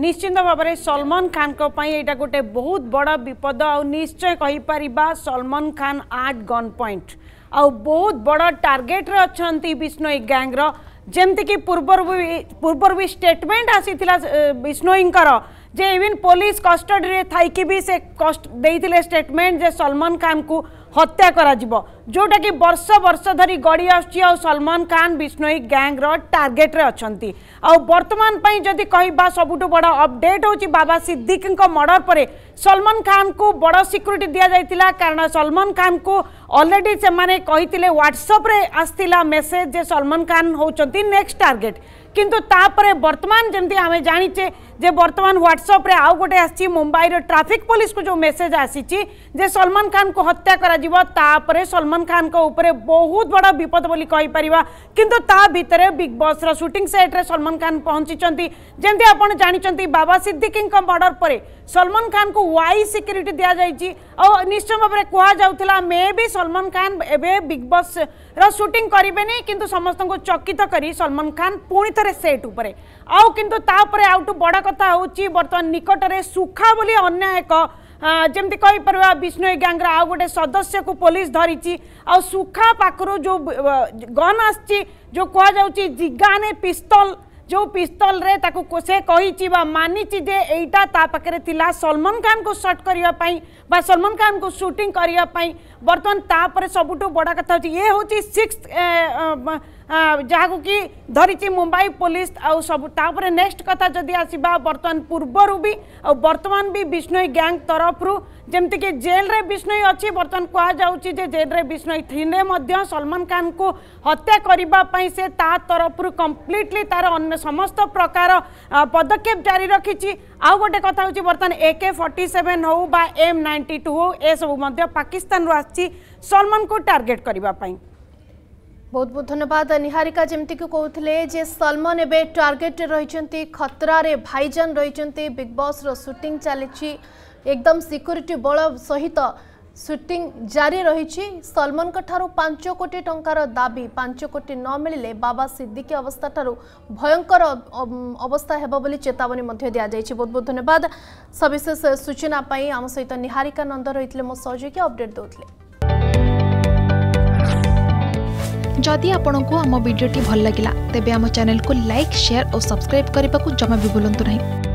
निश्चिंत भाव में सलमन खान यहाँ गोटे बहुत बड़ा विपद आश्चय कहीपर Salman Khan at gun point आउ बहुत बड़ा टार्गेट अच्छा विष्णोई गैंग्र जमती कि पूर्व पूर्व स्टेटमेंट आसी विष्णोईर जे इवन पुलिस कस्टडी थी से कस्ट देते स्टेटमेंट जे सलमान खान को হত্যা করা যোটা কি বর্ষ বর্ষ ধরি গড়ি আসছে সলমান খান বিষ্ণোই গ্যাংর টার্গেট্রে অনেক আর্তমান যদি কহবা সবুঠু বড় অপডেট হচ্ছে বাবা সিদ্দিক মর্ডর পরে সলমান খান কু বড় সিকুরিটি দিয়া যাই কারণ সলমান খান কু অলরেডি সে হোয়াটসঅপ্রে আসছিলা মেসেজ যে সলমান খান হচ্ছেন নেক্সট টার্গেট কিন্তু তাপরে বর্তমান যেমতি আমি জানিছে যে বর্তমান হোয়াটসঅপ্রে আউ গোটে আসছি মুম্বাইর ট্রাফিক পুলিশকে যে মেসেজ আসিছি যে সলমান খানকে হত্যা করা कर सलमान खान बहुत बड़ा विपद बोली कहीपर किंतु बिग बॉस बस सेट रे सलमान खान पहुंची जमी आप जानते बाबा सिद्दिकी मर्डर पर सलमान खान को वाई सिक्यूरीटी दि जाइए और निश्चय भाव में कह जाऊला मे भी सलमान खान एवं बिग बॉस रो शूटिंग कि समस्त को चकित कर सलमान खान पुणी थे सेट उपर आउ कितु ताऊ बड़ कथा हूँ बर्तमान निकटने सुखा बोली अन्य एक जमी कहीपर विष्णु ग्यांग्र आउ गोटे सदस्य को पुलिस धरी आखा पाखर जो गन आस जो कह जिगाने पिस्तल जो पिस्तल रे से कही मानी जे एटा ता पाखे सलमान खान को सट करने सलमन खान को सुटिंग करने बर्तमान तापर सबुठ बड़ा कथा ये हूँ सिक्स जहाँ कि धरी मुंबई पुलिस आउ सब तापर नेक्स्ट कथा जदि आसवा बर्तमान पूर्वर भी आ बर्तमान भी विष्णु गैंग तरफ रू ଯେମିତିକି ଜେଲ୍ରେ ବିଷ୍ଣୋଇ ଅଛି ବର୍ତ୍ତମାନ କୁହାଯାଉଛି ଯେ ଜେଲ୍ରେ ବିଷ୍ଣୋଇ ଥ୍ରୀରେ ମଧ୍ୟ ସଲମାନ ଖାନଙ୍କୁ ହତ୍ୟା କରିବା ପାଇଁ ସେ ତା ତରଫରୁ କମ୍ପ୍ଲିଟଲି ତାର ଅନ୍ୟ ସମସ୍ତ ପ୍ରକାର ପଦକ୍ଷେପ ଜାରି ରଖିଛି ଆଉ ଗୋଟେ କଥା ହେଉଛି ବର୍ତ୍ତମାନ ଏ କେ ଫର୍ଟି ସେଭେନ୍ ହେଉ ବା ଏମ୍ ନାଇଣ୍ଟି ଟୁ ହେଉ ଏସବୁ ମଧ୍ୟ ପାକିସ୍ତାନରୁ ଆସିଛି ସଲମାନଙ୍କୁ ଟାର୍ଗେଟ୍ କରିବା ପାଇଁ ବହୁତ ବହୁତ ଧନ୍ୟବାଦ ନିହାରିକା ଯେମିତିକି କହୁଥିଲେ ଯେ ସଲମାନ ଏବେ ଟାର୍ଗେଟରେ ରହିଛନ୍ତି ଖତରାରେ ଭାଇଜାନ ରହିଛନ୍ତି ବିଗ୍ ବସ୍ର ସୁଟିଂ ଚାଲିଛି একদম সিকুরিটি বল সহিত ସୁଟିଂ ଜାରି ରହିଛି ସଲମାନଙ୍କ ଠାରୁ ପାଞ୍ଚ କୋଟି ଟଙ୍କାର ଦାବି ପାଞ୍ଚ କୋଟି ନ ମିଳିଲେ ବାବା ସିଦ୍ଦିକୀ ଅବସ୍ଥା ଠାରୁ ଭୟଙ୍କର ଅବସ୍ଥା ହେବ ବୋଲି ଚେତାବନୀ ମଧ୍ୟ ଦିଆଯାଇଛି ବହୁତ ବହୁତ ଧନ୍ୟବାଦ ସବିଶେଷ ସୂଚନା ପାଇଁ ଆମ ସହିତ ନିହାରିକା ନନ୍ଦ ରହିଥିଲେ ମୋ ସହଯୋଗୀ ଅପଡେଟ୍ ଦେଉଥିଲେ ଯଦି ଆପଣଙ୍କୁ ଆମ ଭିଡ଼ିଓଟି ଭଲ ଲାଗିଲା ତେବେ ଆମ ଚ୍ୟାନେଲକୁ ଲାଇକ୍ ସେୟାର ଓ ସବସ୍କ୍ରାଇବ୍ କରିବାକୁ ଜମା ବି ଭୁଲନ୍ତୁ ନାହିଁ